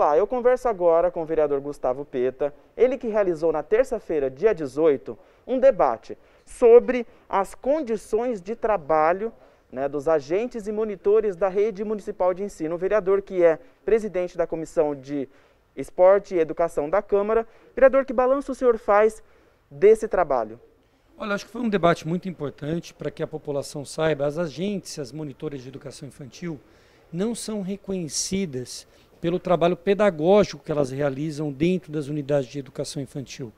Olá, Eu converso agora com o vereador Gustavo Peta, ele que realizou na terça-feira, dia 18, um debate sobre as condições de trabalho né, dos agentes e monitores da rede municipal de ensino. O vereador que é presidente da Comissão de Esporte e Educação da Câmara. Vereador, que balanço o senhor faz desse trabalho? Olha, acho que foi um debate muito importante para que a população saiba. As agentes as monitoras de educação infantil não são reconhecidas pelo trabalho pedagógico que elas realizam dentro das unidades de educação infantil.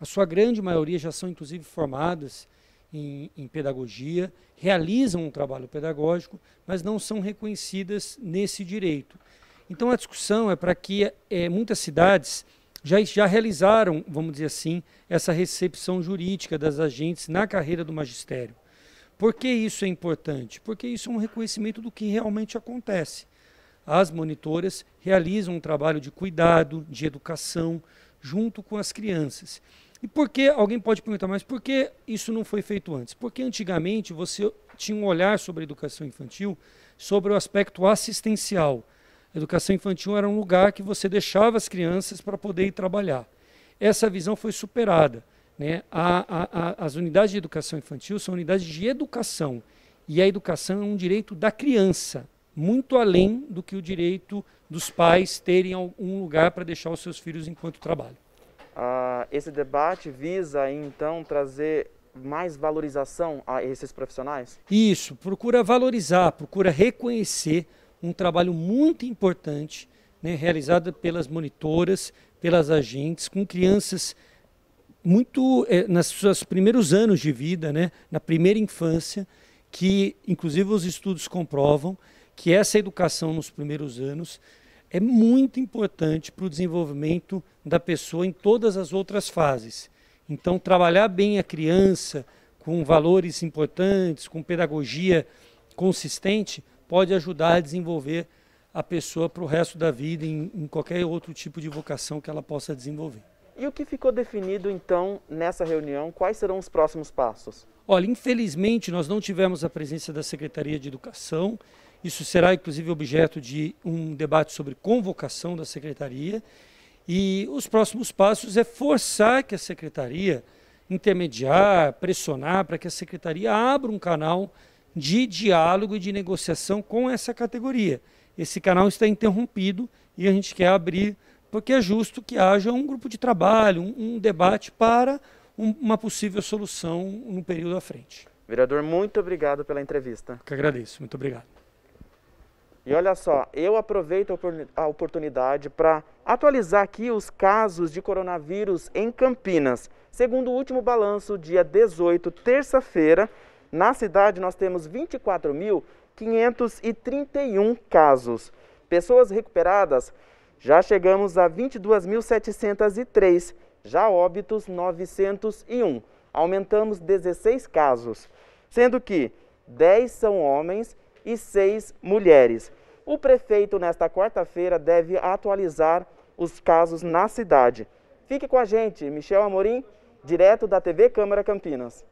A sua grande maioria já são, inclusive, formadas em, em pedagogia, realizam um trabalho pedagógico, mas não são reconhecidas nesse direito. Então, a discussão é para que é, muitas cidades já, já realizaram, vamos dizer assim, essa recepção jurídica das agentes na carreira do magistério. Por que isso é importante? Porque isso é um reconhecimento do que realmente acontece as monitoras realizam um trabalho de cuidado, de educação, junto com as crianças. E por que, alguém pode perguntar, mas por que isso não foi feito antes? Porque antigamente você tinha um olhar sobre a educação infantil, sobre o aspecto assistencial. A educação infantil era um lugar que você deixava as crianças para poder ir trabalhar. Essa visão foi superada. Né? A, a, a, as unidades de educação infantil são unidades de educação. E a educação é um direito da criança, muito além do que o direito dos pais terem um lugar para deixar os seus filhos enquanto trabalham. Ah, esse debate visa então trazer mais valorização a esses profissionais? Isso, procura valorizar, procura reconhecer um trabalho muito importante né, realizado pelas monitoras, pelas agentes, com crianças muito eh, nas seus primeiros anos de vida, né, na primeira infância, que inclusive os estudos comprovam que essa educação nos primeiros anos é muito importante para o desenvolvimento da pessoa em todas as outras fases. Então, trabalhar bem a criança com valores importantes, com pedagogia consistente, pode ajudar a desenvolver a pessoa para o resto da vida em, em qualquer outro tipo de vocação que ela possa desenvolver. E o que ficou definido então nessa reunião? Quais serão os próximos passos? Olha, infelizmente nós não tivemos a presença da Secretaria de Educação. Isso será, inclusive, objeto de um debate sobre convocação da secretaria. E os próximos passos é forçar que a secretaria intermediar, pressionar para que a secretaria abra um canal de diálogo e de negociação com essa categoria. Esse canal está interrompido e a gente quer abrir, porque é justo que haja um grupo de trabalho, um, um debate para um, uma possível solução no período à frente. Vereador, muito obrigado pela entrevista. Que agradeço, muito obrigado. E olha só, eu aproveito a oportunidade para atualizar aqui os casos de coronavírus em Campinas. Segundo o último balanço, dia 18, terça-feira, na cidade nós temos 24.531 casos. Pessoas recuperadas, já chegamos a 22.703, já óbitos 901. Aumentamos 16 casos, sendo que 10 são homens e 6 mulheres. O prefeito, nesta quarta-feira, deve atualizar os casos na cidade. Fique com a gente, Michel Amorim, direto da TV Câmara Campinas.